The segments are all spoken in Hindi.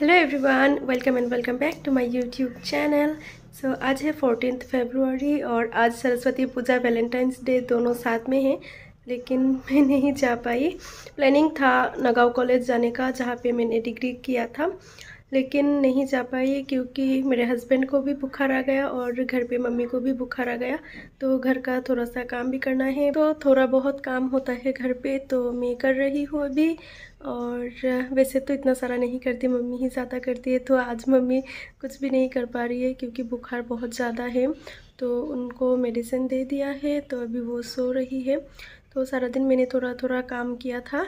hello everyone welcome and welcome back to my YouTube channel so आज है फोर्टीन फेबरुअरी और आज सरस्वती पूजा वैलेंटाइंस डे दोनों साथ में हैं लेकिन मैं नहीं जा पाई प्लानिंग था नगाव कॉलेज जाने का जहाँ पे मैंने डिग्री किया था लेकिन नहीं जा पाई क्योंकि मेरे हस्बैंड को भी बुखार आ गया और घर पे मम्मी को भी बुखार आ गया तो घर का थोड़ा सा काम भी करना है तो थोड़ा बहुत काम होता है घर पे तो मैं कर रही हूँ अभी और वैसे तो इतना सारा नहीं करती मम्मी ही ज़्यादा करती है तो आज मम्मी कुछ भी नहीं कर पा रही है क्योंकि बुखार बहुत ज़्यादा है तो उनको मेडिसिन दे दिया है तो अभी वो सो रही है तो सारा दिन मैंने थोड़ा थोड़ा काम किया था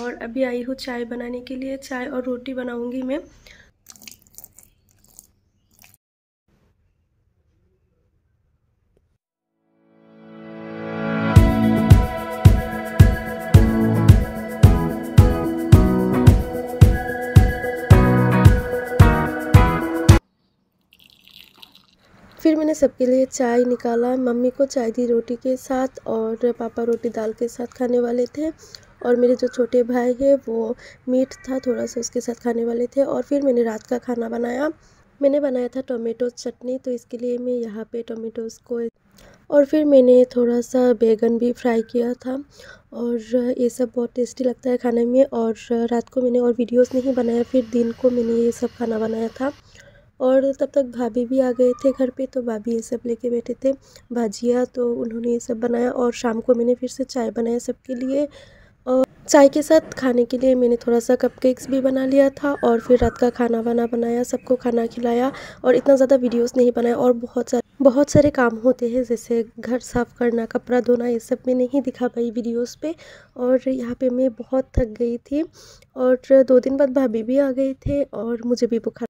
और अभी आई हूँ चाय बनाने के लिए चाय और रोटी बनाऊँगी मैं फिर मैंने सबके लिए चाय निकाला मम्मी को चाय दी रोटी के साथ और पापा रोटी दाल के साथ खाने वाले थे और मेरे जो छोटे भाई हैं वो मीट था थोड़ा सा उसके साथ खाने वाले थे और फिर मैंने रात का खाना बनाया मैंने बनाया था टोमेटो चटनी तो इसके लिए मैं यहाँ पे टोमेटोज़ को और फिर मैंने थोड़ा सा बैगन भी फ्राई किया था और ये सब बहुत टेस्टी लगता है खाने में और रात को मैंने और वीडियोस नहीं बनाया फिर दिन को मैंने ये सब खाना बनाया था और तब तक भाभी भी आ गए थे घर पे तो भाभी ये सब लेके बैठे थे भाजिया तो उन्होंने ये सब बनाया और शाम को मैंने फिर से चाय बनाया सबके लिए और चाय के साथ खाने के लिए मैंने थोड़ा सा कपकेक्स भी बना लिया था और फिर रात का खाना वाना बनाया सबको खाना खिलाया और इतना ज़्यादा वीडियोस नहीं बनाया और बहुत सारे बहुत सारे काम होते हैं जैसे घर साफ़ करना कपड़ा धोना ये सब मैं नहीं दिखा पाई वीडियोस पे और यहाँ पे मैं बहुत थक गई थी और दो दिन बाद भाभी भी आ गए थे और मुझे भी बुखार